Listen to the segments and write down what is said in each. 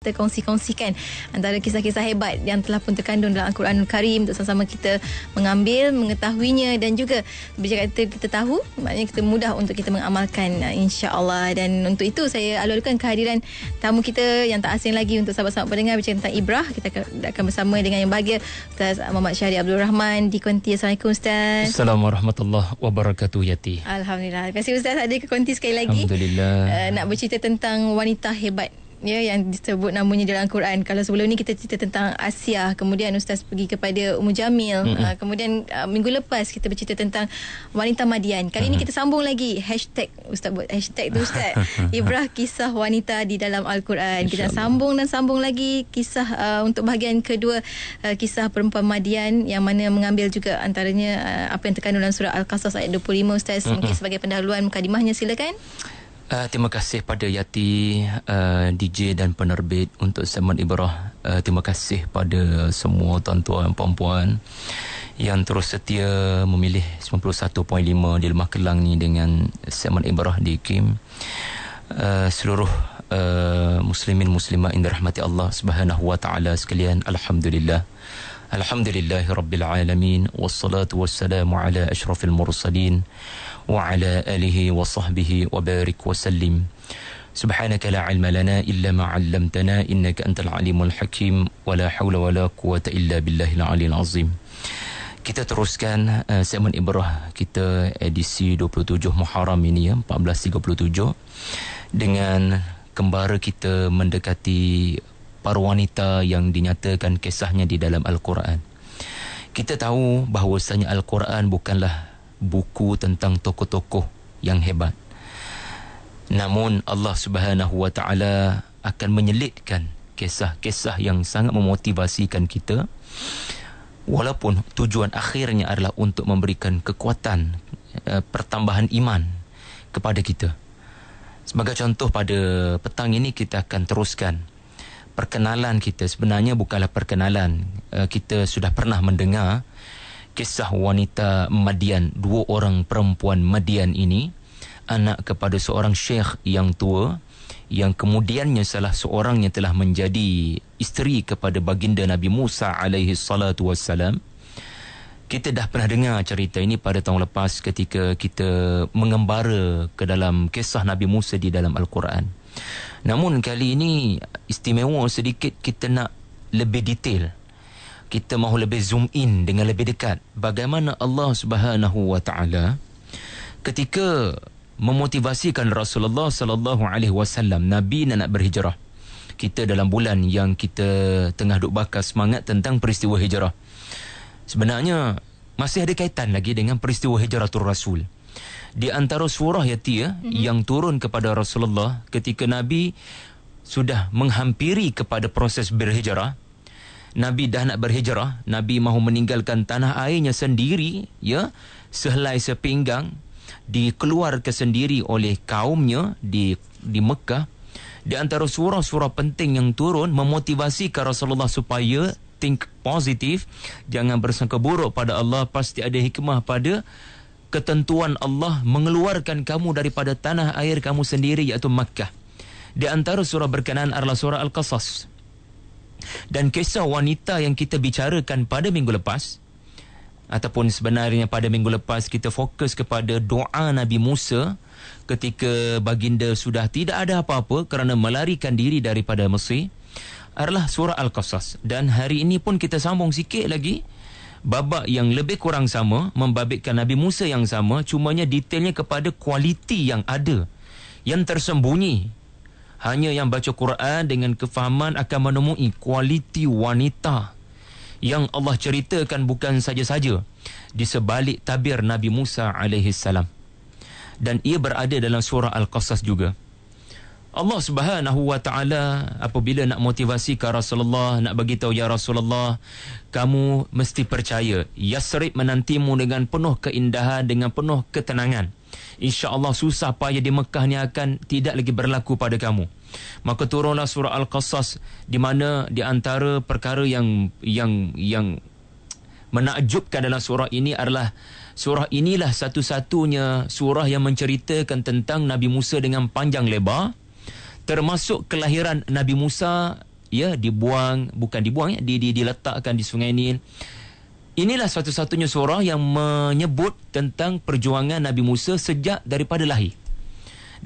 terkongsi kongsikan antara kisah-kisah hebat yang telah pun terkandung dalam Al-Quranul Karim untuk sama-sama kita mengambil, mengetahuinya dan juga bila kita, kita tahu maknanya kita mudah untuk kita mengamalkan uh, insya-Allah dan untuk itu saya alurkan kehadiran tamu kita yang tak asing lagi untuk sahabat-sahabat pendengar bercakap tentang Ibrah kita akan bersama dengan yang bahagia Ustaz Muhammad Syahri Abdul Rahman di Kunti. Assalamualaikum Ustaz. Assalamualaikum warahmatullahi wabarakatuh Yati. Alhamdulillah. Terima kasih Ustaz ada ke Kunti sekali lagi. Alhamdulillah. Uh, nak bercerita tentang wanita hebat ya yang disebut namanya dalam Quran. Kalau sebelum ni kita cerita tentang Asia, kemudian ustaz pergi kepada Ummu Jamil, mm-hmm. kemudian uh, minggu lepas kita bercerita tentang wanita Madian. Kali mm-hmm. ni kita sambung lagi hashtag ustaz buat hashtag tu ustaz. Ibrah kisah wanita di dalam Al-Quran. kita sambung dan sambung lagi kisah uh, untuk bahagian kedua uh, kisah perempuan Madian yang mana mengambil juga antaranya uh, apa yang terkandung dalam surah Al-Qasas ayat 25 ustaz. Mm-hmm. Mungkin sebagai pendahuluan mukadimahnya silakan. Uh, terima kasih pada Yati, uh, DJ dan penerbit untuk Simon Ibrah. Uh, terima kasih pada semua tuan-tuan dan puan-puan yang terus setia memilih 91.5 di Lemah Kelang ni dengan Simon Ibrah di Kim. Uh, seluruh uh, muslimin muslimah indah rahmati Allah Subhanahu wa taala sekalian alhamdulillah. Alhamdulillahirrabbilalamin Wassalatu wassalamu ala ashrafil mursalin Wa ala alihi wa sahbihi wa barik wa salim Subhanaka la ilma lana illa ma'allamtana Innaka antal alimul hakim Wa la hawla wa la quwata illa billahil alil azim kita teruskan uh, segmen Ibrah kita edisi 27 Muharram ini ya, 1437 dengan kembara kita mendekati para wanita yang dinyatakan kisahnya di dalam Al-Quran. Kita tahu bahawasanya Al-Quran bukanlah buku tentang tokoh-tokoh yang hebat. Namun Allah Subhanahu Wa Taala akan menyelitkan kisah-kisah yang sangat memotivasikan kita walaupun tujuan akhirnya adalah untuk memberikan kekuatan eh, pertambahan iman kepada kita. Sebagai contoh pada petang ini kita akan teruskan perkenalan kita sebenarnya bukanlah perkenalan eh, kita sudah pernah mendengar kisah wanita Madian dua orang perempuan Madian ini anak kepada seorang syekh yang tua yang kemudiannya salah seorang yang telah menjadi isteri kepada baginda Nabi Musa alaihi salatu wassalam kita dah pernah dengar cerita ini pada tahun lepas ketika kita mengembara ke dalam kisah Nabi Musa di dalam Al-Quran. Namun kali ini istimewa sedikit kita nak lebih detail. Kita mahu lebih zoom in dengan lebih dekat bagaimana Allah Subhanahu wa taala ketika memotivasikan Rasulullah sallallahu alaihi wasallam nabi nak berhijrah. Kita dalam bulan yang kita tengah duk bakar semangat tentang peristiwa hijrah. Sebenarnya masih ada kaitan lagi dengan peristiwa hijratul rasul di antara surah Yati ya mm-hmm. yang turun kepada Rasulullah ketika Nabi sudah menghampiri kepada proses berhijrah Nabi dah nak berhijrah Nabi mahu meninggalkan tanah airnya sendiri ya sehelai sepinggang dikeluarkan sendiri oleh kaumnya di di Mekah di antara surah-surah penting yang turun memotivasi ke Rasulullah supaya think positif jangan bersangka buruk pada Allah pasti ada hikmah pada ketentuan Allah mengeluarkan kamu daripada tanah air kamu sendiri iaitu Makkah. Di antara surah berkenaan adalah surah Al-Qasas. Dan kisah wanita yang kita bicarakan pada minggu lepas ataupun sebenarnya pada minggu lepas kita fokus kepada doa Nabi Musa ketika baginda sudah tidak ada apa-apa kerana melarikan diri daripada Mesir adalah surah Al-Qasas. Dan hari ini pun kita sambung sikit lagi babak yang lebih kurang sama membabitkan Nabi Musa yang sama cumanya detailnya kepada kualiti yang ada yang tersembunyi hanya yang baca Quran dengan kefahaman akan menemui kualiti wanita yang Allah ceritakan bukan saja-saja di sebalik tabir Nabi Musa salam, dan ia berada dalam surah Al-Qasas juga. Allah Subhanahu wa taala apabila nak motivasi ke Rasulullah nak bagi tahu ya Rasulullah kamu mesti percaya Yasrib menantimu dengan penuh keindahan dengan penuh ketenangan insyaallah susah payah di Mekah ni akan tidak lagi berlaku pada kamu maka turunlah surah al-qasas di mana di antara perkara yang yang yang menakjubkan dalam surah ini adalah Surah inilah satu-satunya surah yang menceritakan tentang Nabi Musa dengan panjang lebar termasuk kelahiran Nabi Musa ya dibuang bukan dibuang ya di, di, diletakkan di Sungai Nil. Inilah satu-satunya surah yang menyebut tentang perjuangan Nabi Musa sejak daripada lahir.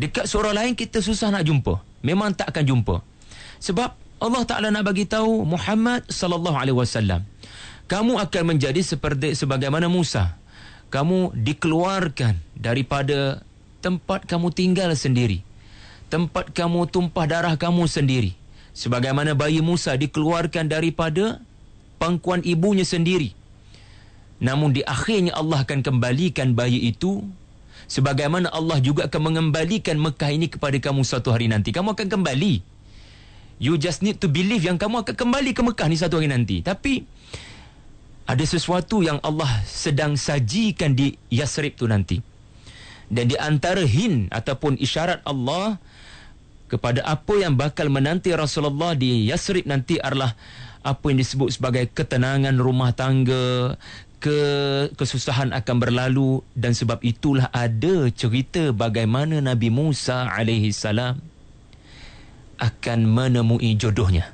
Dekat surah lain kita susah nak jumpa. Memang tak akan jumpa. Sebab Allah Taala nak bagi tahu Muhammad sallallahu alaihi wasallam. Kamu akan menjadi seperti sebagaimana Musa. Kamu dikeluarkan daripada tempat kamu tinggal sendiri tempat kamu tumpah darah kamu sendiri. Sebagaimana bayi Musa dikeluarkan daripada pangkuan ibunya sendiri. Namun di akhirnya Allah akan kembalikan bayi itu. Sebagaimana Allah juga akan mengembalikan Mekah ini kepada kamu satu hari nanti. Kamu akan kembali. You just need to believe yang kamu akan kembali ke Mekah ni satu hari nanti. Tapi ada sesuatu yang Allah sedang sajikan di Yasrib tu nanti. Dan di antara hin ataupun isyarat Allah kepada apa yang bakal menanti Rasulullah di Yasrib nanti adalah apa yang disebut sebagai ketenangan rumah tangga, ke kesusahan akan berlalu dan sebab itulah ada cerita bagaimana Nabi Musa alaihi salam akan menemui jodohnya.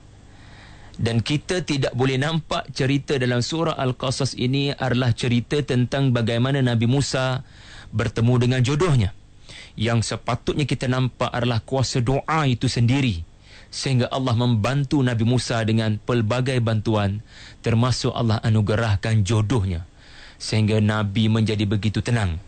Dan kita tidak boleh nampak cerita dalam surah Al-Qasas ini adalah cerita tentang bagaimana Nabi Musa bertemu dengan jodohnya yang sepatutnya kita nampak adalah kuasa doa itu sendiri sehingga Allah membantu Nabi Musa dengan pelbagai bantuan termasuk Allah anugerahkan jodohnya sehingga Nabi menjadi begitu tenang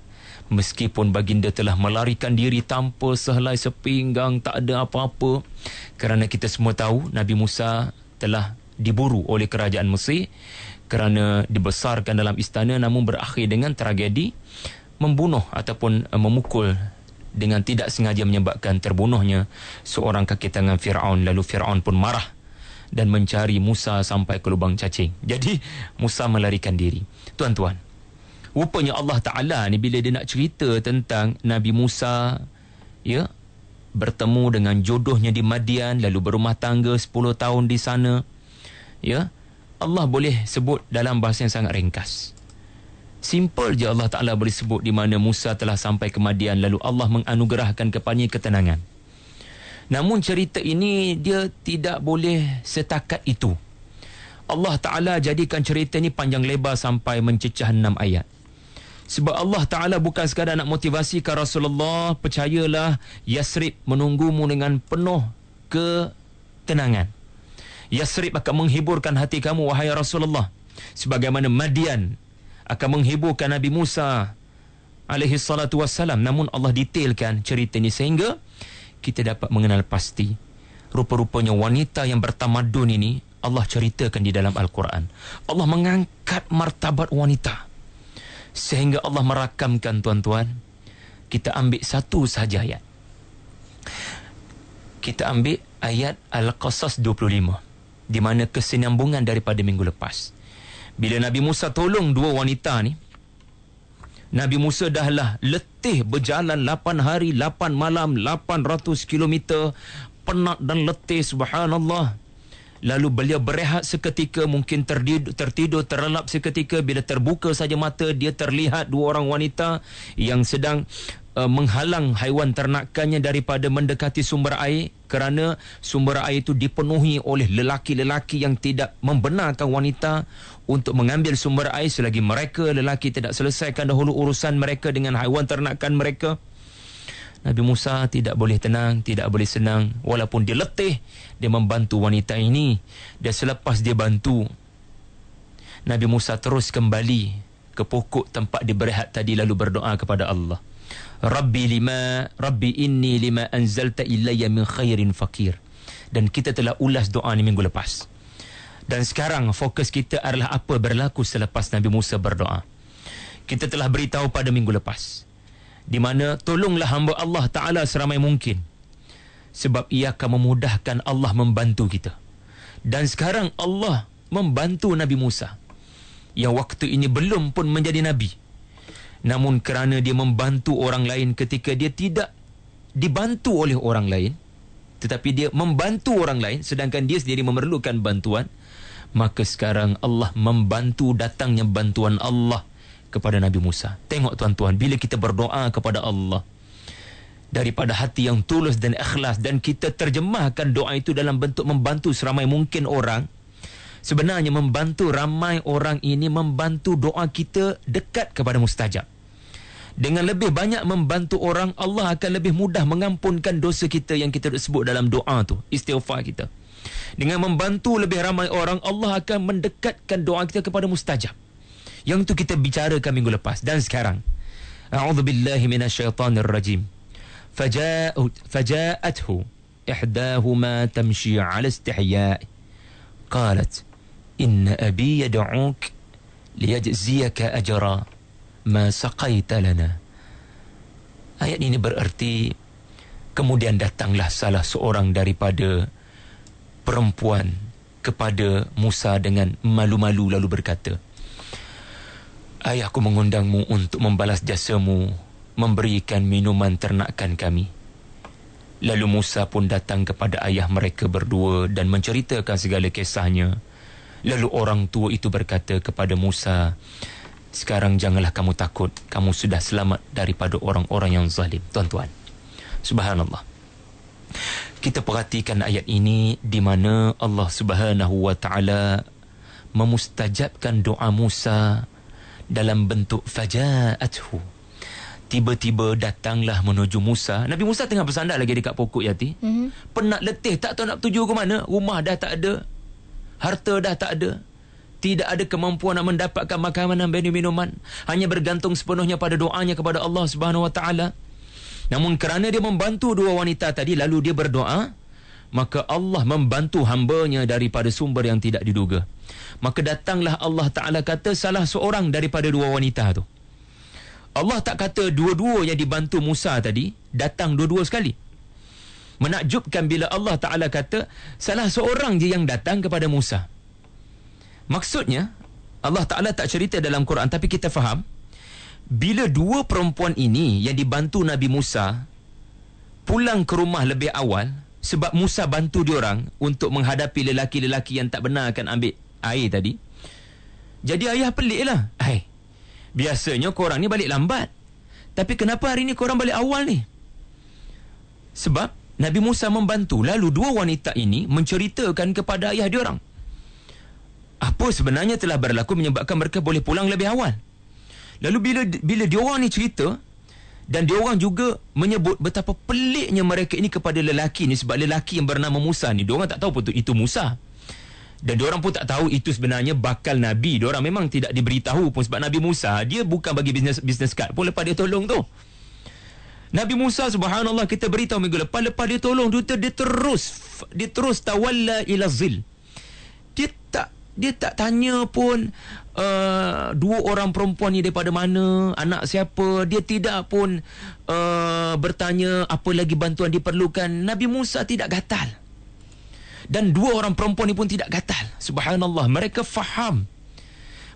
meskipun baginda telah melarikan diri tanpa sehelai sepinggang tak ada apa-apa kerana kita semua tahu Nabi Musa telah diburu oleh kerajaan Mesir kerana dibesarkan dalam istana namun berakhir dengan tragedi membunuh ataupun memukul dengan tidak sengaja menyebabkan terbunuhnya seorang kaki tangan Fir'aun. Lalu Fir'aun pun marah dan mencari Musa sampai ke lubang cacing. Jadi Musa melarikan diri. Tuan-tuan, rupanya Allah Ta'ala ni bila dia nak cerita tentang Nabi Musa, ya, bertemu dengan jodohnya di Madian, lalu berumah tangga 10 tahun di sana, ya, Allah boleh sebut dalam bahasa yang sangat ringkas. Simple je Allah Ta'ala boleh sebut di mana Musa telah sampai ke Madian lalu Allah menganugerahkan kepadanya ketenangan. Namun cerita ini dia tidak boleh setakat itu. Allah Ta'ala jadikan cerita ini panjang lebar sampai mencecah enam ayat. Sebab Allah Ta'ala bukan sekadar nak motivasikan Rasulullah, percayalah Yasrib menunggumu dengan penuh ketenangan. Yasrib akan menghiburkan hati kamu, wahai Rasulullah. Sebagaimana Madian akan menghiburkan Nabi Musa alaihi salatu wassalam namun Allah detailkan cerita ini sehingga kita dapat mengenal pasti rupa-rupanya wanita yang bertamadun ini Allah ceritakan di dalam Al-Quran Allah mengangkat martabat wanita sehingga Allah merakamkan tuan-tuan kita ambil satu sahaja ayat kita ambil ayat Al-Qasas 25 di mana kesinambungan daripada minggu lepas bila Nabi Musa tolong dua wanita ni, Nabi Musa dahlah letih berjalan 8 hari, 8 malam, 800 kilometer, penat dan letih, subhanallah. Lalu beliau berehat seketika, mungkin tertidur, tertidur, terlelap seketika. Bila terbuka saja mata, dia terlihat dua orang wanita yang sedang uh, menghalang haiwan ternakannya daripada mendekati sumber air kerana sumber air itu dipenuhi oleh lelaki-lelaki yang tidak membenarkan wanita untuk mengambil sumber air selagi mereka lelaki tidak selesaikan dahulu urusan mereka dengan haiwan ternakan mereka. Nabi Musa tidak boleh tenang, tidak boleh senang walaupun dia letih dia membantu wanita ini. Dan selepas dia bantu Nabi Musa terus kembali ke pokok tempat dia berehat tadi lalu berdoa kepada Allah. Rabbi lima Rabbi inni lima anzalta illaya min khairin fakir Dan kita telah ulas doa ni minggu lepas Dan sekarang fokus kita adalah apa berlaku selepas Nabi Musa berdoa Kita telah beritahu pada minggu lepas Di mana tolonglah hamba Allah Ta'ala seramai mungkin Sebab ia akan memudahkan Allah membantu kita Dan sekarang Allah membantu Nabi Musa Yang waktu ini belum pun menjadi Nabi Nabi namun kerana dia membantu orang lain ketika dia tidak dibantu oleh orang lain tetapi dia membantu orang lain sedangkan dia sendiri memerlukan bantuan maka sekarang Allah membantu datangnya bantuan Allah kepada Nabi Musa tengok tuan-tuan bila kita berdoa kepada Allah daripada hati yang tulus dan ikhlas dan kita terjemahkan doa itu dalam bentuk membantu seramai mungkin orang sebenarnya membantu ramai orang ini membantu doa kita dekat kepada mustajab. Dengan lebih banyak membantu orang, Allah akan lebih mudah mengampunkan dosa kita yang kita sebut dalam doa tu, istighfar kita. Dengan membantu lebih ramai orang, Allah akan mendekatkan doa kita kepada mustajab. Yang tu kita bicarakan minggu lepas dan sekarang. A'udzubillahi minasyaitonirrajim. Faja'at faja'athu ihdahuma tamshi 'ala istihya' qalat إن Abi yaduuk ليجزيك أجر ma سقيت لنا Ayat ini bererti kemudian datanglah salah seorang daripada perempuan kepada Musa dengan malu-malu lalu berkata Ayahku mengundangmu untuk membalas jasamu memberikan minuman ternakan kami Lalu Musa pun datang kepada ayah mereka berdua dan menceritakan segala kisahnya Lalu orang tua itu berkata kepada Musa, "Sekarang janganlah kamu takut. Kamu sudah selamat daripada orang-orang yang zalim." Tuan-tuan. Subhanallah. Kita perhatikan ayat ini di mana Allah Subhanahu wa taala memustajabkan doa Musa dalam bentuk faja'athu. Tiba-tiba datanglah menuju Musa. Nabi Musa tengah bersandar lagi dekat pokok Yati. Mm-hmm. Penat letih, tak tahu nak tuju ke mana. Rumah dah tak ada. Harta dah tak ada. Tidak ada kemampuan nak mendapatkan makanan dan minuman. Hanya bergantung sepenuhnya pada doanya kepada Allah Subhanahu Wa Taala. Namun kerana dia membantu dua wanita tadi, lalu dia berdoa, maka Allah membantu hambanya daripada sumber yang tidak diduga. Maka datanglah Allah Ta'ala kata salah seorang daripada dua wanita tu. Allah tak kata dua-dua yang dibantu Musa tadi, datang dua-dua sekali menakjubkan bila Allah Ta'ala kata salah seorang je yang datang kepada Musa. Maksudnya, Allah Ta'ala tak cerita dalam Quran tapi kita faham bila dua perempuan ini yang dibantu Nabi Musa pulang ke rumah lebih awal sebab Musa bantu diorang untuk menghadapi lelaki-lelaki yang tak benar akan ambil air tadi. Jadi ayah pelik lah. Hai, biasanya korang ni balik lambat. Tapi kenapa hari ni korang balik awal ni? Sebab Nabi Musa membantu lalu dua wanita ini menceritakan kepada ayah dia orang. Apa sebenarnya telah berlaku menyebabkan mereka boleh pulang lebih awal? Lalu bila bila dia orang ni cerita dan dia orang juga menyebut betapa peliknya mereka ini kepada lelaki ni sebab lelaki yang bernama Musa ni dia orang tak tahu pun itu Musa. Dan dia orang pun tak tahu itu sebenarnya bakal nabi. Dia orang memang tidak diberitahu pun sebab Nabi Musa dia bukan bagi business business card pun lepas dia tolong tu. Nabi Musa subhanallah kita beritahu minggu lepas lepas dia tolong dia terus dia terus tawalla ila zil. Dia tak dia tak tanya pun uh, dua orang perempuan ni daripada mana, anak siapa, dia tidak pun uh, bertanya apa lagi bantuan diperlukan. Nabi Musa tidak gatal. Dan dua orang perempuan ni pun tidak gatal. Subhanallah, mereka faham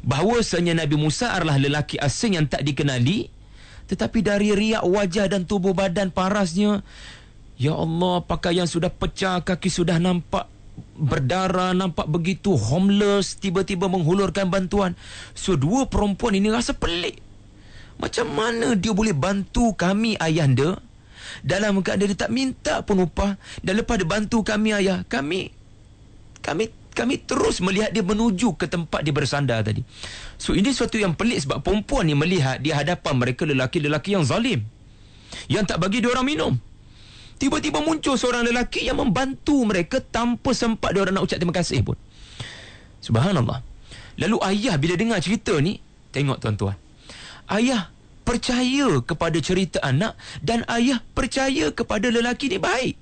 bahawa sebenarnya Nabi Musa adalah lelaki asing yang tak dikenali tetapi dari riak wajah dan tubuh badan parasnya Ya Allah pakaian sudah pecah Kaki sudah nampak berdarah nampak begitu homeless tiba-tiba menghulurkan bantuan so dua perempuan ini rasa pelik macam mana dia boleh bantu kami ayah ayahnya dalam keadaan dia tak minta pun upah dan lepas dia bantu kami ayah kami kami kami terus melihat dia menuju ke tempat dia bersandar tadi. So ini sesuatu yang pelik sebab perempuan ni melihat di hadapan mereka lelaki-lelaki yang zalim. Yang tak bagi dia orang minum. Tiba-tiba muncul seorang lelaki yang membantu mereka tanpa sempat dia orang nak ucap terima kasih pun. Subhanallah. Lalu ayah bila dengar cerita ni, tengok tuan-tuan. Ayah percaya kepada cerita anak dan ayah percaya kepada lelaki ni baik.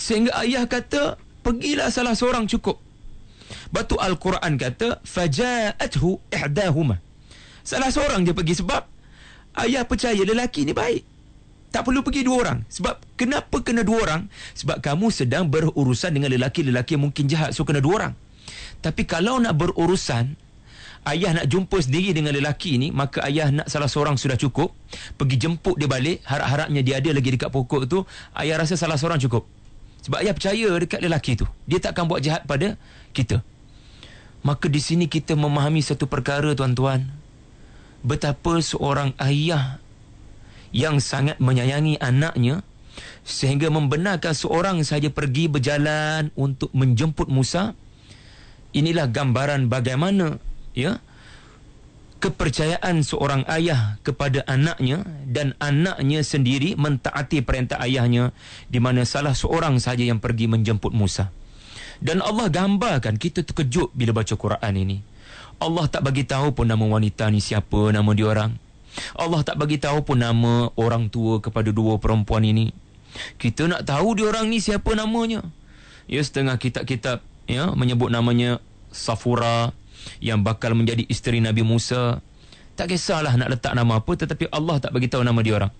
Sehingga ayah kata, pergilah salah seorang cukup. Batu Al-Quran kata, فَجَاءَتْهُ إِحْدَاهُمَا Salah seorang dia pergi sebab ayah percaya lelaki ni baik. Tak perlu pergi dua orang. Sebab kenapa kena dua orang? Sebab kamu sedang berurusan dengan lelaki-lelaki yang mungkin jahat. So kena dua orang. Tapi kalau nak berurusan, ayah nak jumpa sendiri dengan lelaki ni, maka ayah nak salah seorang sudah cukup. Pergi jemput dia balik. Harap-harapnya dia ada lagi dekat pokok tu. Ayah rasa salah seorang cukup. Sebab ayah percaya dekat lelaki tu. Dia takkan buat jahat pada kita. Maka di sini kita memahami satu perkara tuan-tuan. Betapa seorang ayah yang sangat menyayangi anaknya sehingga membenarkan seorang saja pergi berjalan untuk menjemput Musa. Inilah gambaran bagaimana ya kepercayaan seorang ayah kepada anaknya dan anaknya sendiri mentaati perintah ayahnya di mana salah seorang saja yang pergi menjemput Musa. Dan Allah gambarkan kita terkejut bila baca Quran ini. Allah tak bagi tahu pun nama wanita ni siapa nama dia orang. Allah tak bagi tahu pun nama orang tua kepada dua perempuan ini. Kita nak tahu dia orang ni siapa namanya. Ya setengah kitab-kitab ya menyebut namanya Safura, yang bakal menjadi isteri Nabi Musa. Tak kisahlah nak letak nama apa tetapi Allah tak bagi tahu nama dia orang.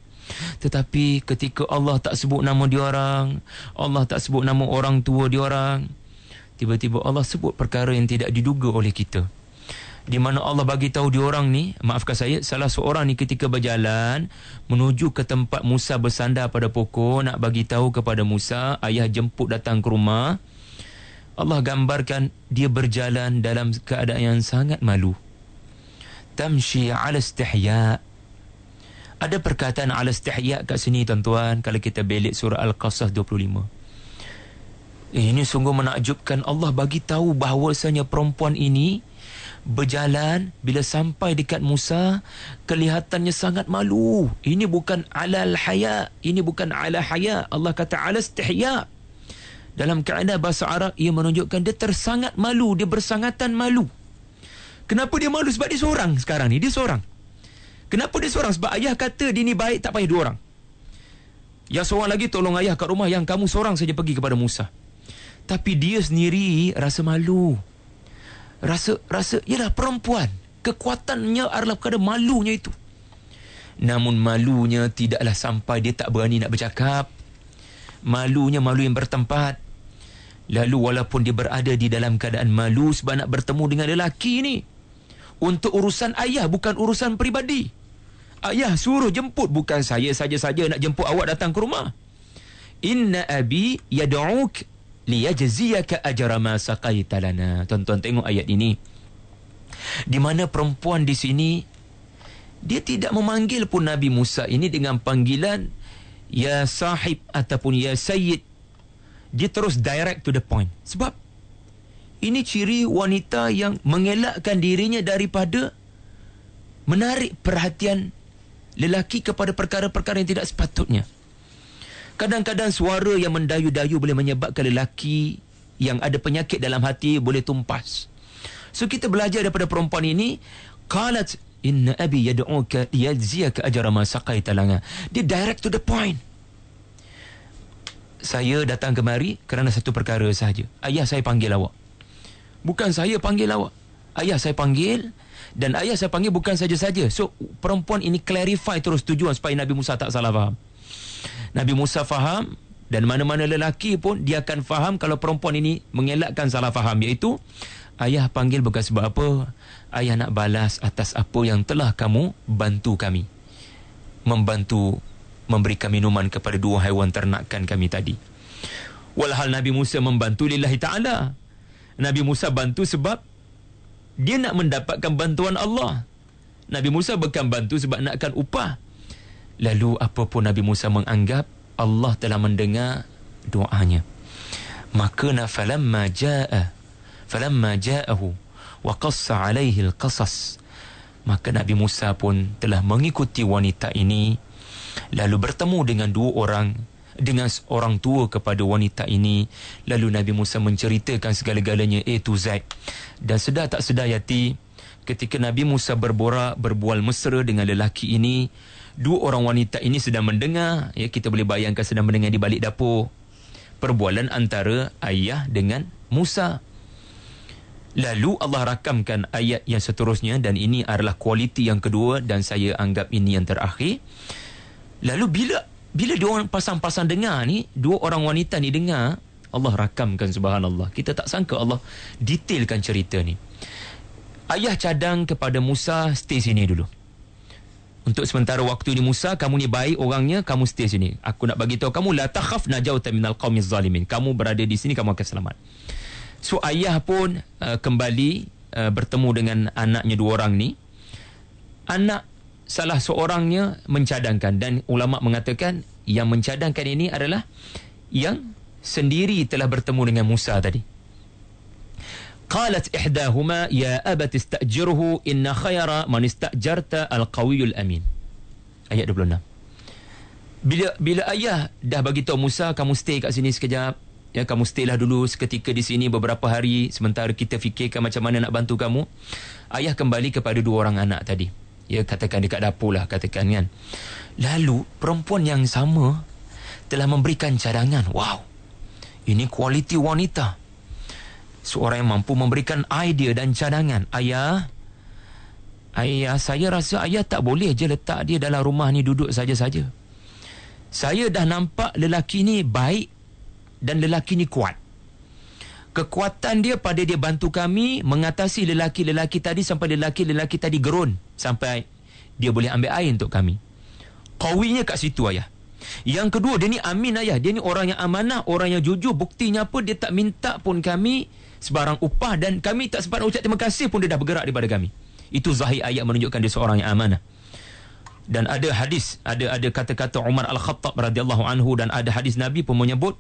Tetapi ketika Allah tak sebut nama dia orang, Allah tak sebut nama orang tua dia orang, tiba-tiba Allah sebut perkara yang tidak diduga oleh kita. Di mana Allah bagi tahu dia orang ni, maafkan saya, salah seorang ni ketika berjalan menuju ke tempat Musa bersandar pada pokok nak bagi tahu kepada Musa, ayah jemput datang ke rumah. Allah gambarkan dia berjalan dalam keadaan yang sangat malu. Tamshi ala istihya. Ada perkataan ala istihya kat sini tuan-tuan kalau kita belik surah Al-Qasas 25. Eh, ini sungguh menakjubkan Allah bagi tahu bahawasanya perempuan ini berjalan bila sampai dekat Musa kelihatannya sangat malu ini bukan alal haya ini bukan ala haya Allah kata alas tihya dalam keadaan bahasa Arab ia menunjukkan dia tersangat malu dia bersangatan malu kenapa dia malu sebab dia seorang sekarang ni dia seorang kenapa dia seorang sebab ayah kata dia ni baik tak payah dua orang yang seorang lagi tolong ayah kat rumah yang kamu seorang saja pergi kepada Musa tapi dia sendiri rasa malu rasa rasa ialah perempuan kekuatannya adalah kepada malunya itu namun malunya tidaklah sampai dia tak berani nak bercakap malunya malu yang bertempat Lalu walaupun dia berada di dalam keadaan malu sebab nak bertemu dengan lelaki ni. Untuk urusan ayah bukan urusan peribadi. Ayah suruh jemput bukan saya saja-saja nak jemput awak datang ke rumah. Inna abi yad'uk liyajziyaka ajra ma saqaita lana. Tonton tengok ayat ini. Di mana perempuan di sini dia tidak memanggil pun Nabi Musa ini dengan panggilan ya sahib ataupun ya sayyid dia terus direct to the point. Sebab ini ciri wanita yang mengelakkan dirinya daripada menarik perhatian lelaki kepada perkara-perkara yang tidak sepatutnya. Kadang-kadang suara yang mendayu-dayu boleh menyebabkan lelaki yang ada penyakit dalam hati boleh tumpas. So kita belajar daripada perempuan ini qalat inna abi yad'uka yajziyaka ajra ma saqaita lana. Dia direct to the point saya datang kemari kerana satu perkara sahaja. Ayah saya panggil awak. Bukan saya panggil awak. Ayah saya panggil dan ayah saya panggil bukan saja-saja. So perempuan ini clarify terus tujuan supaya Nabi Musa tak salah faham. Nabi Musa faham dan mana-mana lelaki pun dia akan faham kalau perempuan ini mengelakkan salah faham iaitu ayah panggil bukan sebab apa? Ayah nak balas atas apa yang telah kamu bantu kami. Membantu memberikan minuman kepada dua haiwan ternakan kami tadi. Walhal Nabi Musa membantu lillahi ta'ala. Nabi Musa bantu sebab dia nak mendapatkan bantuan Allah. Nabi Musa bukan bantu sebab nakkan upah. Lalu apa pun Nabi Musa menganggap Allah telah mendengar doanya. Maka na falamma jaa falamma jaahu wa qassa alaihi alqasas. Maka Nabi Musa pun telah mengikuti wanita ini lalu bertemu dengan dua orang dengan orang tua kepada wanita ini lalu Nabi Musa menceritakan segala-galanya A to Z dan sedar tak sedar yati ketika Nabi Musa berborak berbual mesra dengan lelaki ini dua orang wanita ini sedang mendengar ya kita boleh bayangkan sedang mendengar di balik dapur perbualan antara ayah dengan Musa Lalu Allah rakamkan ayat yang seterusnya dan ini adalah kualiti yang kedua dan saya anggap ini yang terakhir. Lalu bila bila dua orang pasang-pasang dengar ni, dua orang wanita ni dengar, Allah rakamkan subhanallah. Kita tak sangka Allah detailkan cerita ni. Ayah cadang kepada Musa, stay sini dulu. Untuk sementara waktu ni Musa, kamu ni baik orangnya, kamu stay sini. Aku nak bagi tahu kamu la takhaf najau minal qaumiz zalimin. Kamu berada di sini kamu akan selamat. So ayah pun uh, kembali uh, bertemu dengan anaknya dua orang ni. Anak salah seorangnya mencadangkan dan ulama mengatakan yang mencadangkan ini adalah yang sendiri telah bertemu dengan Musa tadi. Qalat ihdahuma ya abati istajirhu inna khayra man istajarta al-qawiyul amin. Ayat 26. Bila bila ayah dah bagi tahu Musa kamu stay kat sini sekejap, ya kamu stay lah dulu seketika di sini beberapa hari sementara kita fikirkan macam mana nak bantu kamu. Ayah kembali kepada dua orang anak tadi ya katakan dekat dapur lah katakan kan lalu perempuan yang sama telah memberikan cadangan wow ini kualiti wanita seorang yang mampu memberikan idea dan cadangan ayah ayah saya rasa ayah tak boleh je letak dia dalam rumah ni duduk saja-saja saya dah nampak lelaki ni baik dan lelaki ni kuat kekuatan dia pada dia bantu kami mengatasi lelaki-lelaki tadi sampai lelaki-lelaki tadi gerun sampai dia boleh ambil air untuk kami. Kawinya kat situ ayah. Yang kedua dia ni amin ayah. Dia ni orang yang amanah, orang yang jujur. Buktinya apa dia tak minta pun kami sebarang upah dan kami tak sempat ucap terima kasih pun dia dah bergerak daripada kami. Itu zahir ayat menunjukkan dia seorang yang amanah dan ada hadis ada ada kata-kata Umar Al-Khattab radhiyallahu anhu dan ada hadis Nabi pun menyebut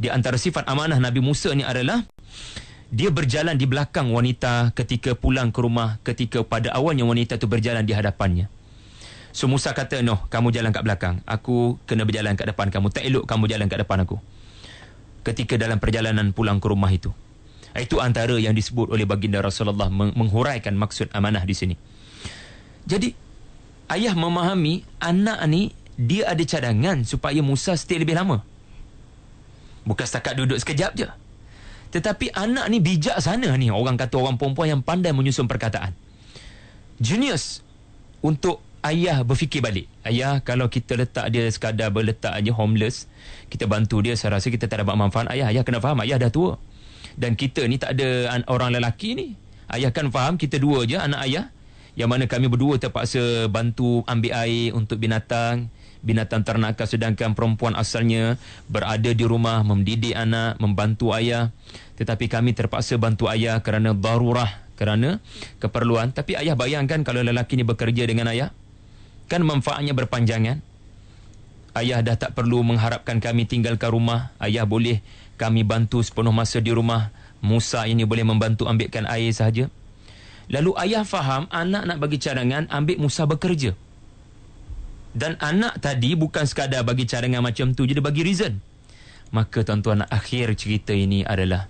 di antara sifat amanah Nabi Musa ni adalah dia berjalan di belakang wanita ketika pulang ke rumah ketika pada awalnya wanita tu berjalan di hadapannya So Musa kata, noh kamu jalan kat belakang. Aku kena berjalan kat depan kamu. Tak elok kamu jalan kat depan aku. Ketika dalam perjalanan pulang ke rumah itu. Itu antara yang disebut oleh baginda Rasulullah menghuraikan maksud amanah di sini. Jadi, ayah memahami anak ni dia ada cadangan supaya Musa stay lebih lama. Bukan setakat duduk sekejap je. Tetapi anak ni bijak sana ni. Orang kata orang perempuan yang pandai menyusun perkataan. Genius untuk ayah berfikir balik. Ayah, kalau kita letak dia sekadar berletak aja homeless, kita bantu dia, saya rasa kita tak dapat manfaat. Ayah, ayah kena faham. Ayah dah tua. Dan kita ni tak ada orang lelaki ni. Ayah kan faham kita dua je anak ayah yang mana kami berdua terpaksa bantu ambil air untuk binatang binatang ternakan sedangkan perempuan asalnya berada di rumah mendidik anak membantu ayah tetapi kami terpaksa bantu ayah kerana darurah kerana keperluan tapi ayah bayangkan kalau lelaki ini bekerja dengan ayah kan manfaatnya berpanjangan ayah dah tak perlu mengharapkan kami tinggalkan rumah ayah boleh kami bantu sepenuh masa di rumah Musa ini boleh membantu ambilkan air sahaja Lalu ayah faham anak nak bagi cadangan ambil Musa bekerja. Dan anak tadi bukan sekadar bagi cadangan macam tu jadi bagi reason. Maka tuan-tuan akhir cerita ini adalah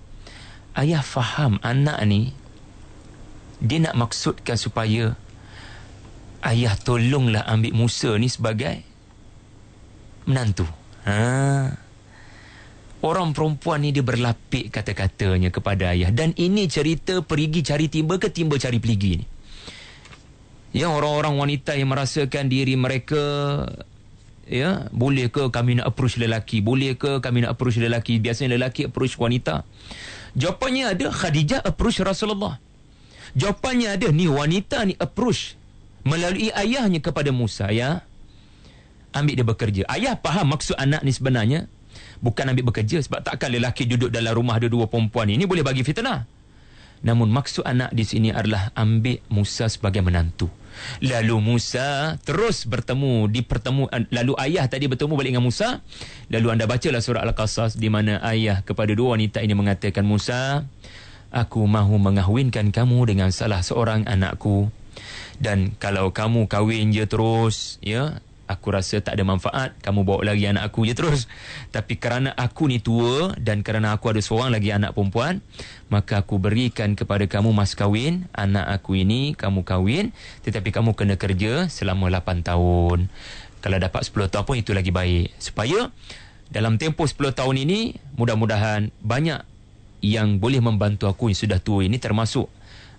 ayah faham anak ni dia nak maksudkan supaya ayah tolonglah ambil Musa ni sebagai menantu. Haa orang perempuan ni dia berlapik kata-katanya kepada ayah dan ini cerita perigi cari timba ke timba cari peligi ni yang orang-orang wanita yang merasakan diri mereka ya boleh ke kami nak approach lelaki boleh ke kami nak approach lelaki biasanya lelaki approach wanita jawapannya ada Khadijah approach Rasulullah jawapannya ada ni wanita ni approach melalui ayahnya kepada Musa ya ambil dia bekerja ayah faham maksud anak ni sebenarnya bukan ambil bekerja sebab takkan lelaki duduk dalam rumah ada dua perempuan ini boleh bagi fitnah. Namun maksud anak di sini adalah ambil Musa sebagai menantu. Lalu Musa terus bertemu di pertemu lalu ayah tadi bertemu balik dengan Musa. Lalu anda bacalah surah Al-Qasas di mana ayah kepada dua wanita ini mengatakan Musa, aku mahu mengahwinkan kamu dengan salah seorang anakku. Dan kalau kamu kahwin je terus, ya, Aku rasa tak ada manfaat Kamu bawa lagi anak aku je terus Tapi kerana aku ni tua Dan kerana aku ada seorang lagi anak perempuan Maka aku berikan kepada kamu mas kahwin Anak aku ini kamu kahwin Tetapi kamu kena kerja selama 8 tahun Kalau dapat 10 tahun pun itu lagi baik Supaya dalam tempoh 10 tahun ini Mudah-mudahan banyak yang boleh membantu aku yang sudah tua ini termasuk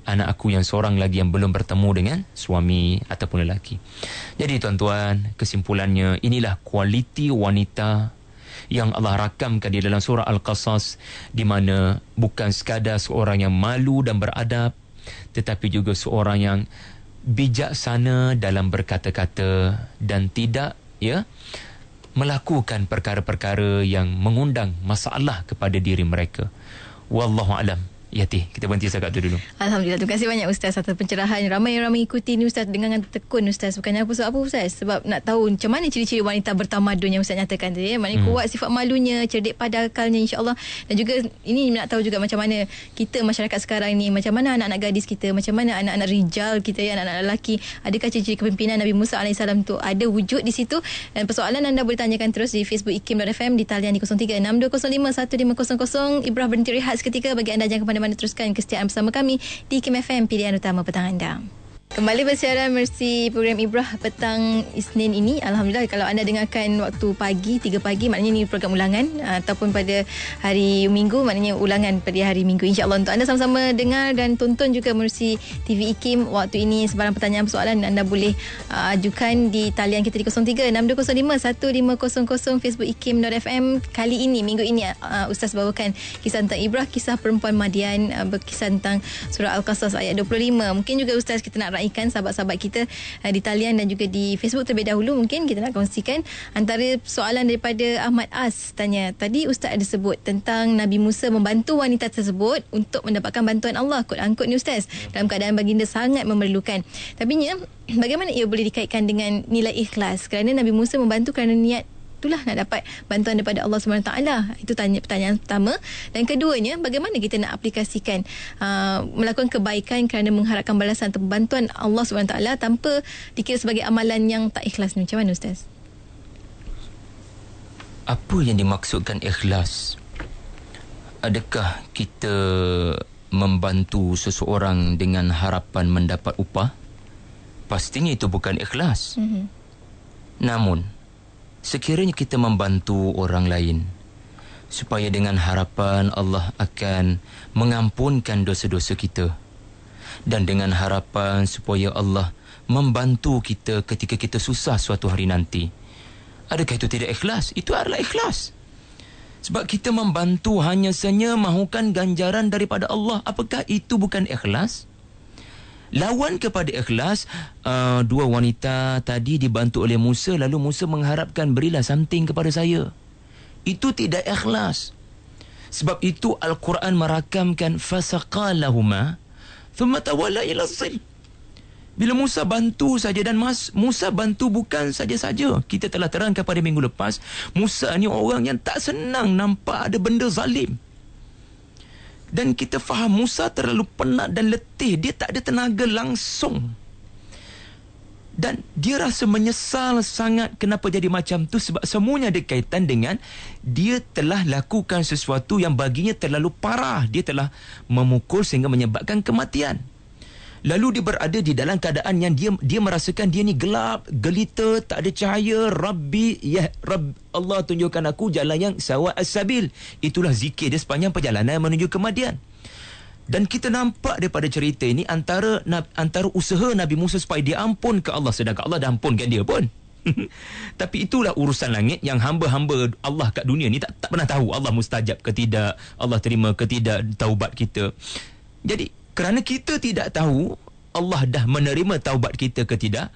anak aku yang seorang lagi yang belum bertemu dengan suami ataupun lelaki. Jadi tuan-tuan, kesimpulannya inilah kualiti wanita yang Allah rakamkan di dalam surah Al-Qasas di mana bukan sekadar seorang yang malu dan beradab tetapi juga seorang yang bijaksana dalam berkata-kata dan tidak ya melakukan perkara-perkara yang mengundang masalah kepada diri mereka. Wallahu alam. Yati. Kita berhenti setakat tu dulu. Alhamdulillah. Terima kasih banyak Ustaz atas pencerahan. Ramai yang ramai ikuti ni Ustaz dengan tekun Ustaz. Bukannya apa sebab apa Ustaz? Sebab nak tahu macam mana ciri-ciri wanita bertamadun yang Ustaz nyatakan tadi. Ya? hmm. kuat sifat malunya, cerdik pada akalnya insyaAllah. Dan juga ini nak tahu juga macam mana kita masyarakat sekarang ni, macam mana anak-anak gadis kita, macam mana anak-anak rijal kita, ya? anak-anak lelaki. Adakah ciri-ciri kepimpinan Nabi Musa AS tu ada wujud di situ? Dan persoalan anda boleh tanyakan terus di Facebook Ikim.fm di talian di 0362051500. Ibrah berhenti rehat seketika bagi anda jangan kepada mana teruskan kesetiaan bersama kami di KMFM pilihan utama petang anda. Kembali bersiaran Mersi Program Ibrah petang Isnin ini. Alhamdulillah kalau anda dengarkan waktu pagi, 3 pagi maknanya ini program ulangan ataupun pada hari Minggu maknanya ulangan pada hari Minggu. InsyaAllah untuk anda sama-sama dengar dan tonton juga Mersi TV Ikim waktu ini sebarang pertanyaan persoalan anda boleh uh, ajukan di talian kita di 03-6205-1500 Facebook FM kali ini, minggu ini uh, Ustaz bawakan kisah tentang Ibrah, kisah perempuan Madian uh, berkisah tentang surah Al-Qasas ayat 25. Mungkin juga Ustaz kita nak raih ikan sahabat-sahabat kita eh, di talian dan juga di Facebook terlebih dahulu mungkin kita nak kongsikan antara soalan daripada Ahmad As tanya tadi ustaz ada sebut tentang Nabi Musa membantu wanita tersebut untuk mendapatkan bantuan Allah kot angkut ni ustaz dalam keadaan baginda sangat memerlukan tapi ni bagaimana ia boleh dikaitkan dengan nilai ikhlas kerana Nabi Musa membantu kerana niat itulah nak dapat bantuan daripada Allah SWT itu tanya pertanyaan pertama dan keduanya bagaimana kita nak aplikasikan uh, melakukan kebaikan kerana mengharapkan balasan atau bantuan Allah SWT tanpa dikira sebagai amalan yang tak ikhlas ni macam mana Ustaz? Apa yang dimaksudkan ikhlas? Adakah kita membantu seseorang dengan harapan mendapat upah? Pastinya itu bukan ikhlas. Mm-hmm. Namun, sekiranya kita membantu orang lain supaya dengan harapan Allah akan mengampunkan dosa-dosa kita dan dengan harapan supaya Allah membantu kita ketika kita susah suatu hari nanti adakah itu tidak ikhlas itu adalah ikhlas sebab kita membantu hanya senya mahukan ganjaran daripada Allah apakah itu bukan ikhlas Lawan kepada ikhlas uh, Dua wanita tadi dibantu oleh Musa Lalu Musa mengharapkan berilah something kepada saya Itu tidak ikhlas Sebab itu Al-Quran merakamkan Fasaqalahuma Thumma tawala ila sil bila Musa bantu saja dan Mas, Musa bantu bukan saja-saja. Kita telah terangkan pada minggu lepas, Musa ni orang yang tak senang nampak ada benda zalim. Dan kita faham Musa terlalu penat dan letih. Dia tak ada tenaga langsung. Dan dia rasa menyesal sangat kenapa jadi macam tu sebab semuanya ada kaitan dengan dia telah lakukan sesuatu yang baginya terlalu parah. Dia telah memukul sehingga menyebabkan kematian lalu dia berada di dalam keadaan yang dia dia merasakan dia ni gelap gelita tak ada cahaya rabbi ya rab Allah tunjukkan aku jalan yang sawa as-sabil itulah zikir dia sepanjang perjalanan menuju kemadian dan kita nampak daripada cerita ini antara antara usaha Nabi Musa supaya dia ampun ke Allah sedangkan Allah dah ampunkan dia pun. Tapi itulah urusan langit yang hamba-hamba Allah kat dunia ni tak, tak pernah tahu Allah mustajab ke tidak, Allah terima ke tidak taubat kita. Jadi kerana kita tidak tahu Allah dah menerima taubat kita ke tidak,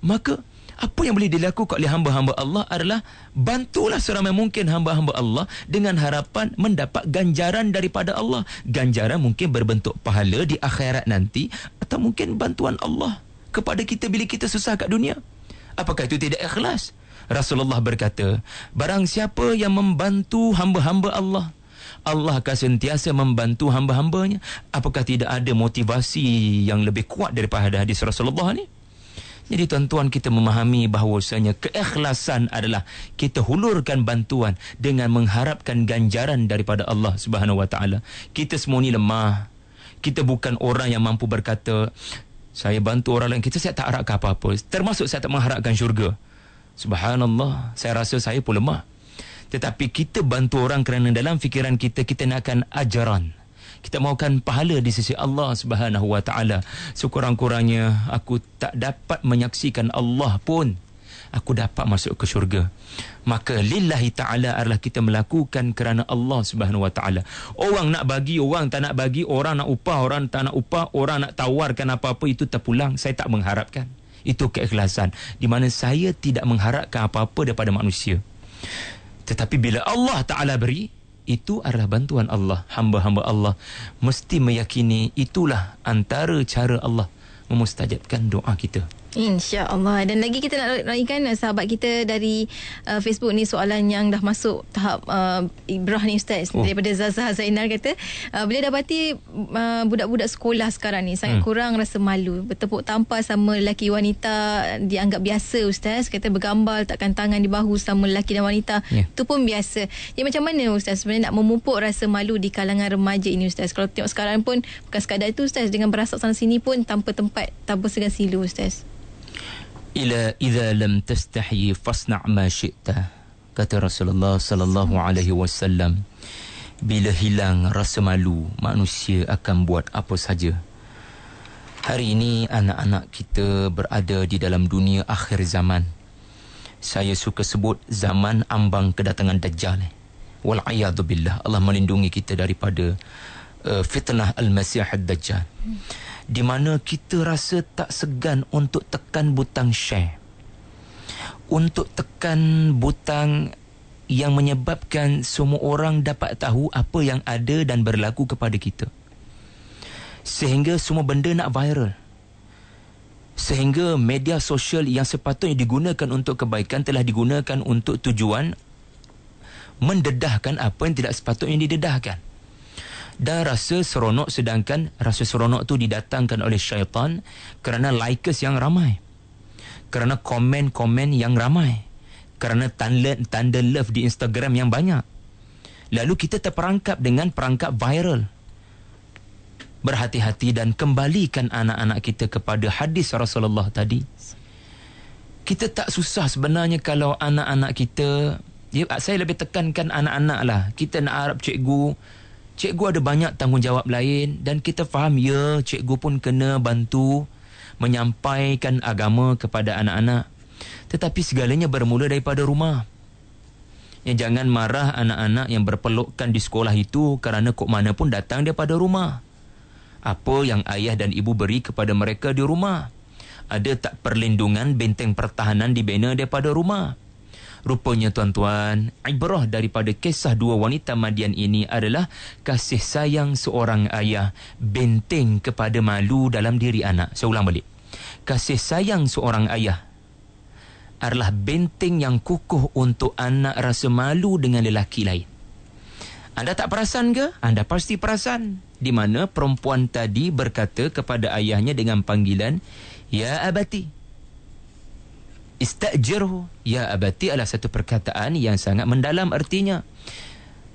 maka apa yang boleh dilakukan oleh hamba-hamba Allah adalah bantulah seramai mungkin hamba-hamba Allah dengan harapan mendapat ganjaran daripada Allah. Ganjaran mungkin berbentuk pahala di akhirat nanti atau mungkin bantuan Allah kepada kita bila kita susah kat dunia. Apakah itu tidak ikhlas? Rasulullah berkata, barang siapa yang membantu hamba-hamba Allah Allah akan sentiasa membantu hamba-hambanya. Apakah tidak ada motivasi yang lebih kuat daripada hadis Rasulullah ni? Jadi tuan-tuan kita memahami bahawasanya keikhlasan adalah kita hulurkan bantuan dengan mengharapkan ganjaran daripada Allah Subhanahu Wa Taala. Kita semua ni lemah. Kita bukan orang yang mampu berkata saya bantu orang lain. Kita saya tak harapkan apa-apa. Termasuk saya tak mengharapkan syurga. Subhanallah, saya rasa saya pun lemah. Tetapi kita bantu orang kerana dalam fikiran kita kita nakkan ajaran. Kita mahukan pahala di sisi Allah Subhanahu Wa Taala. Sekurang-kurangnya aku tak dapat menyaksikan Allah pun aku dapat masuk ke syurga. Maka lillahi ta'ala adalah kita melakukan kerana Allah subhanahu wa ta'ala. Orang nak bagi, orang tak nak bagi, orang nak upah, orang tak nak upah, orang nak tawarkan apa-apa itu terpulang. Saya tak mengharapkan. Itu keikhlasan. Di mana saya tidak mengharapkan apa-apa daripada manusia. Tetapi bila Allah Ta'ala beri, itu adalah bantuan Allah. Hamba-hamba Allah mesti meyakini itulah antara cara Allah memustajabkan doa kita. InsyaAllah Dan lagi kita nak raikan eh, Sahabat kita dari uh, Facebook ni Soalan yang dah masuk Tahap uh, eh, Ibrah ni Ustaz oh. Daripada Zaza Zainal kata uh, Bila dapati uh, Budak-budak sekolah sekarang ni Sangat hmm. kurang rasa malu Bertepuk tampar Sama lelaki wanita Dianggap biasa Ustaz Kata bergambar takkan tangan di bahu Sama lelaki dan wanita Itu ya. yeah. pun biasa Ya macam mana Ustaz Sebenarnya nak memupuk Rasa malu Di kalangan remaja ini Ustaz Kalau tengok sekarang pun Bukan sekadar itu Ustaz Dengan berasak sana sini pun Tanpa tempat Tanpa segan silu Ustaz ila idza lam tastahi fasna ma syi'ta kata Rasulullah sallallahu alaihi wasallam bila hilang rasa malu manusia akan buat apa saja hari ini anak-anak kita berada di dalam dunia akhir zaman saya suka sebut zaman ambang kedatangan dajjal wal a'yadu billah Allah melindungi kita daripada uh, fitnah al-masih ad-dajjal hmm di mana kita rasa tak segan untuk tekan butang share untuk tekan butang yang menyebabkan semua orang dapat tahu apa yang ada dan berlaku kepada kita sehingga semua benda nak viral sehingga media sosial yang sepatutnya digunakan untuk kebaikan telah digunakan untuk tujuan mendedahkan apa yang tidak sepatutnya didedahkan dan rasa seronok sedangkan rasa seronok tu didatangkan oleh syaitan kerana likes yang ramai. Kerana komen-komen yang ramai. Kerana tanda-tanda love di Instagram yang banyak. Lalu kita terperangkap dengan perangkap viral. Berhati-hati dan kembalikan anak-anak kita kepada hadis Rasulullah tadi. Kita tak susah sebenarnya kalau anak-anak kita... Ya, saya lebih tekankan anak-anak lah. Kita nak harap cikgu cikgu ada banyak tanggungjawab lain dan kita faham ya cikgu pun kena bantu menyampaikan agama kepada anak-anak tetapi segalanya bermula daripada rumah yang jangan marah anak-anak yang berpelukan di sekolah itu kerana kok mana pun datang daripada rumah apa yang ayah dan ibu beri kepada mereka di rumah ada tak perlindungan benteng pertahanan dibina daripada rumah Rupanya tuan-tuan, ibrah daripada kisah dua wanita Madian ini adalah kasih sayang seorang ayah benteng kepada malu dalam diri anak. Saya ulang balik. Kasih sayang seorang ayah adalah benteng yang kukuh untuk anak rasa malu dengan lelaki lain. Anda tak perasan ke? Anda pasti perasan. Di mana perempuan tadi berkata kepada ayahnya dengan panggilan, Ya abati. Istajirhu ya abati adalah satu perkataan yang sangat mendalam artinya.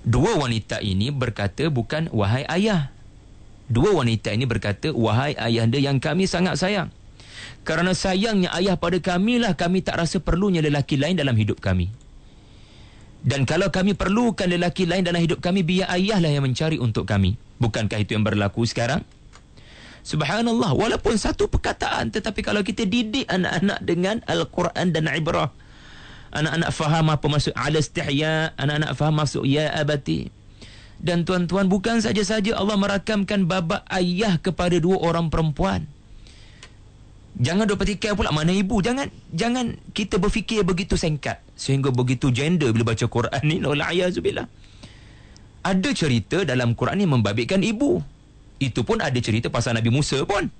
Dua wanita ini berkata bukan wahai ayah. Dua wanita ini berkata wahai ayah anda yang kami sangat sayang. Kerana sayangnya ayah pada kami lah kami tak rasa perlunya lelaki lain dalam hidup kami. Dan kalau kami perlukan lelaki lain dalam hidup kami biar ayahlah yang mencari untuk kami. Bukankah itu yang berlaku sekarang? Subhanallah Walaupun satu perkataan Tetapi kalau kita didik anak-anak dengan Al-Quran dan Ibrah Anak-anak faham apa maksud Al-Istihya Anak-anak faham maksud Ya Abati Dan tuan-tuan bukan saja-saja Allah merakamkan babak ayah kepada dua orang perempuan Jangan dua petikai pula mana ibu Jangan jangan kita berfikir begitu sengkat Sehingga begitu gender bila baca Quran ni Nola'ayazubillah ada cerita dalam Quran ni membabitkan ibu itu pun ada cerita pasal Nabi Musa pun.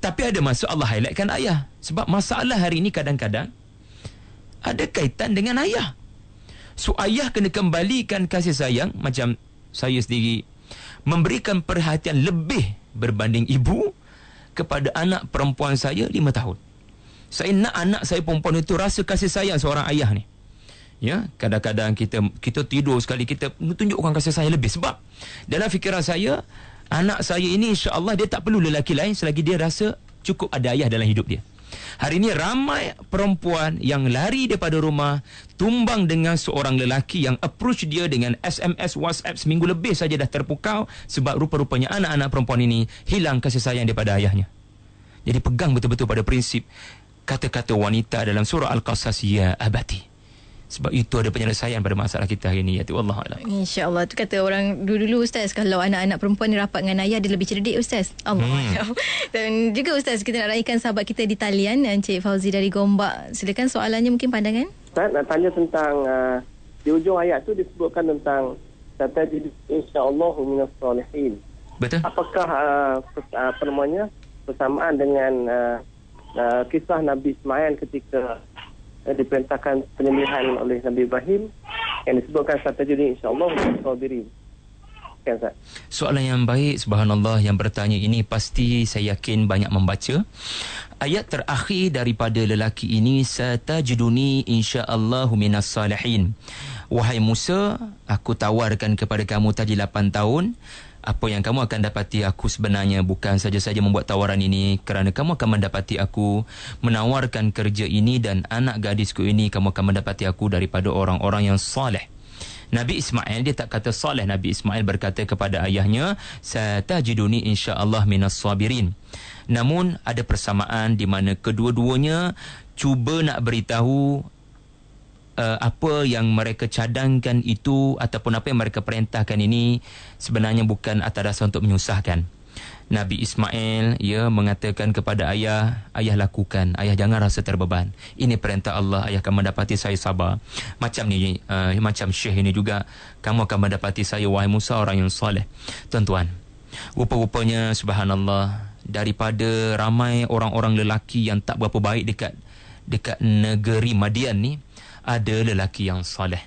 Tapi ada masa Allah highlightkan ayah. Sebab masalah hari ini kadang-kadang ada kaitan dengan ayah. So ayah kena kembalikan kasih sayang macam saya sendiri memberikan perhatian lebih berbanding ibu kepada anak perempuan saya lima tahun. Saya nak anak saya perempuan itu rasa kasih sayang seorang ayah ni. Ya, kadang-kadang kita kita tidur sekali kita tunjukkan kasih sayang lebih sebab dalam fikiran saya Anak saya ini insya-Allah dia tak perlu lelaki lain selagi dia rasa cukup ada ayah dalam hidup dia. Hari ini ramai perempuan yang lari daripada rumah tumbang dengan seorang lelaki yang approach dia dengan SMS WhatsApp seminggu lebih saja dah terpukau sebab rupa-rupanya anak-anak perempuan ini hilang kasih sayang daripada ayahnya. Jadi pegang betul-betul pada prinsip kata-kata wanita dalam surah Al-Qasas ya abati sebab itu ada penyelesaian pada masalah kita hari ini ya Allah insyaallah tu kata orang dulu-dulu ustaz kalau anak-anak perempuan ni rapat dengan ayah dia lebih cerdik ustaz Allah hmm. dan juga ustaz kita nak raikan sahabat kita di talian eh, Encik Fauzi dari Gombak silakan soalannya mungkin pandangan Ustaz nak tanya tentang uh, di ujung ayat tu disebutkan tentang kata insyaallah minas salihin betul apakah uh, apa namanya persamaan dengan uh, uh, kisah Nabi Ismail ketika eh, diperintahkan penyembelihan oleh Nabi Ibrahim yang disebutkan satu jadi allah sabiri. Soalan yang baik subhanallah yang bertanya ini pasti saya yakin banyak membaca ayat terakhir daripada lelaki ini satajiduni insyaallah minas salihin wahai Musa aku tawarkan kepada kamu tadi 8 tahun apa yang kamu akan dapati aku sebenarnya bukan saja-saja membuat tawaran ini kerana kamu akan mendapati aku menawarkan kerja ini dan anak gadisku ini kamu akan mendapati aku daripada orang-orang yang soleh. Nabi Ismail dia tak kata soleh Nabi Ismail berkata kepada ayahnya satajiduni insya-Allah minas Namun ada persamaan di mana kedua-duanya cuba nak beritahu uh, apa yang mereka cadangkan itu ataupun apa yang mereka perintahkan ini sebenarnya bukan atas dasar untuk menyusahkan. Nabi Ismail ya mengatakan kepada ayah, ayah lakukan, ayah jangan rasa terbeban. Ini perintah Allah, ayah akan mendapati saya sabar. Macam ni, uh, macam syekh ini juga, kamu akan mendapati saya wahai Musa orang yang soleh. Tuan-tuan, rupa-rupanya subhanallah, daripada ramai orang-orang lelaki yang tak berapa baik dekat dekat negeri Madian ni, ada lelaki yang soleh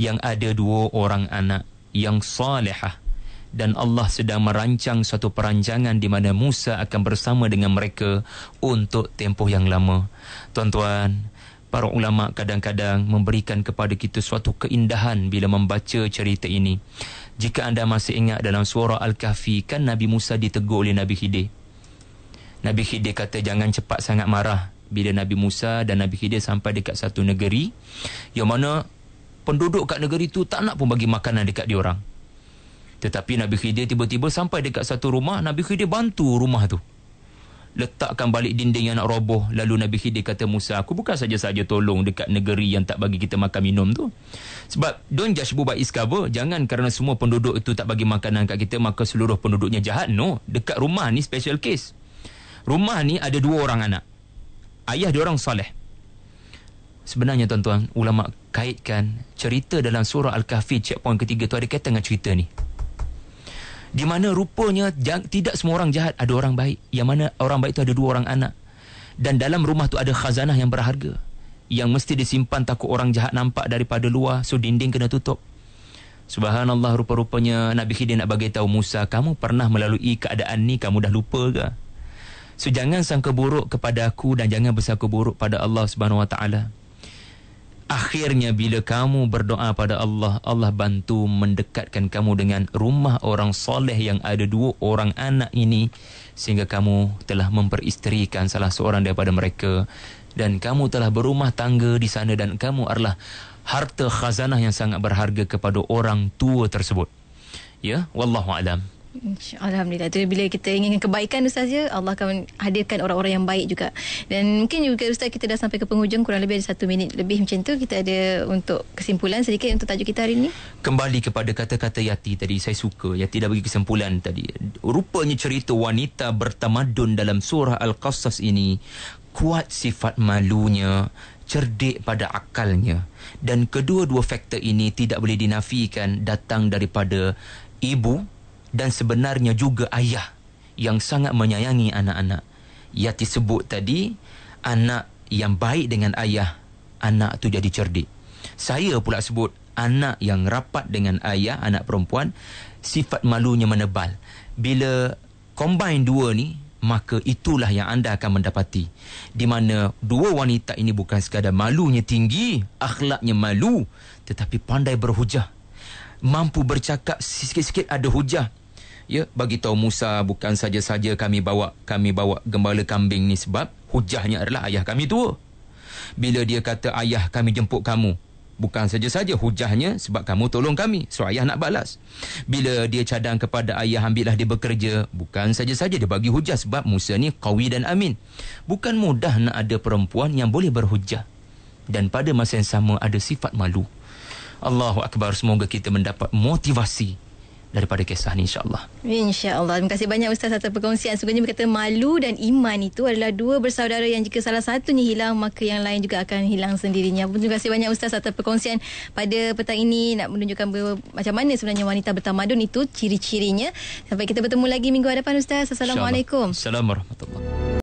yang ada dua orang anak yang salihah dan Allah sedang merancang satu perancangan di mana Musa akan bersama dengan mereka untuk tempoh yang lama tuan-tuan para ulama kadang-kadang memberikan kepada kita suatu keindahan bila membaca cerita ini jika anda masih ingat dalam suara Al-Kahfi kan Nabi Musa ditegur oleh Nabi Khidir Nabi Khidir kata jangan cepat sangat marah bila Nabi Musa dan Nabi Khidir sampai dekat satu negeri yang mana penduduk kat negeri itu tak nak pun bagi makanan dekat dia orang. Tetapi Nabi Khidir tiba-tiba sampai dekat satu rumah, Nabi Khidir bantu rumah tu. Letakkan balik dinding yang nak roboh. Lalu Nabi Khidir kata Musa, aku bukan saja-saja tolong dekat negeri yang tak bagi kita makan minum tu. Sebab don't judge bubak is Jangan kerana semua penduduk itu tak bagi makanan kat kita, maka seluruh penduduknya jahat. No, dekat rumah ni special case. Rumah ni ada dua orang anak ayah diorang soleh. Sebenarnya tuan-tuan, ulama kaitkan cerita dalam surah Al-Kahfi checkpoint ketiga tu ada kaitan dengan cerita ni. Di mana rupanya tidak semua orang jahat ada orang baik. Yang mana orang baik tu ada dua orang anak. Dan dalam rumah tu ada khazanah yang berharga. Yang mesti disimpan takut orang jahat nampak daripada luar. So dinding kena tutup. Subhanallah rupa-rupanya Nabi Khidir nak bagi tahu Musa kamu pernah melalui keadaan ni kamu dah lupa ke? So jangan sangka buruk kepada aku dan jangan bersangka buruk pada Allah Subhanahu Wa Taala. Akhirnya bila kamu berdoa pada Allah, Allah bantu mendekatkan kamu dengan rumah orang soleh yang ada dua orang anak ini sehingga kamu telah memperisterikan salah seorang daripada mereka dan kamu telah berumah tangga di sana dan kamu adalah harta khazanah yang sangat berharga kepada orang tua tersebut. Ya, wallahu alam. Alhamdulillah Jadi bila kita ingin kebaikan Ustaz ya Allah akan hadirkan orang-orang yang baik juga dan mungkin juga Ustaz kita dah sampai ke penghujung kurang lebih ada satu minit lebih macam tu kita ada untuk kesimpulan sedikit untuk tajuk kita hari ini kembali kepada kata-kata Yati tadi saya suka Yati dah bagi kesimpulan tadi rupanya cerita wanita bertamadun dalam surah Al-Qasas ini kuat sifat malunya cerdik pada akalnya dan kedua-dua faktor ini tidak boleh dinafikan datang daripada ibu dan sebenarnya juga ayah yang sangat menyayangi anak-anak. Yang disebut tadi, anak yang baik dengan ayah, anak tu jadi cerdik. Saya pula sebut anak yang rapat dengan ayah, anak perempuan, sifat malunya menebal. Bila combine dua ni, maka itulah yang anda akan mendapati. Di mana dua wanita ini bukan sekadar malunya tinggi, akhlaknya malu, tetapi pandai berhujah. Mampu bercakap sikit-sikit ada hujah ya bagi tahu Musa bukan saja-saja kami bawa kami bawa gembala kambing ni sebab hujahnya adalah ayah kami tua. Bila dia kata ayah kami jemput kamu, bukan saja-saja hujahnya sebab kamu tolong kami. So ayah nak balas. Bila dia cadang kepada ayah ambillah dia bekerja, bukan saja-saja dia bagi hujah sebab Musa ni qawi dan amin. Bukan mudah nak ada perempuan yang boleh berhujah dan pada masa yang sama ada sifat malu. Allahu akbar semoga kita mendapat motivasi daripada kisah ni insyaAllah. InsyaAllah. Terima kasih banyak Ustaz atas perkongsian. Sebenarnya berkata malu dan iman itu adalah dua bersaudara yang jika salah satunya hilang, maka yang lain juga akan hilang sendirinya. Terima kasih banyak Ustaz atas perkongsian pada petang ini nak menunjukkan macam mana sebenarnya wanita bertamadun itu ciri-cirinya. Sampai kita bertemu lagi minggu hadapan Ustaz. Assalamualaikum. Assalamualaikum.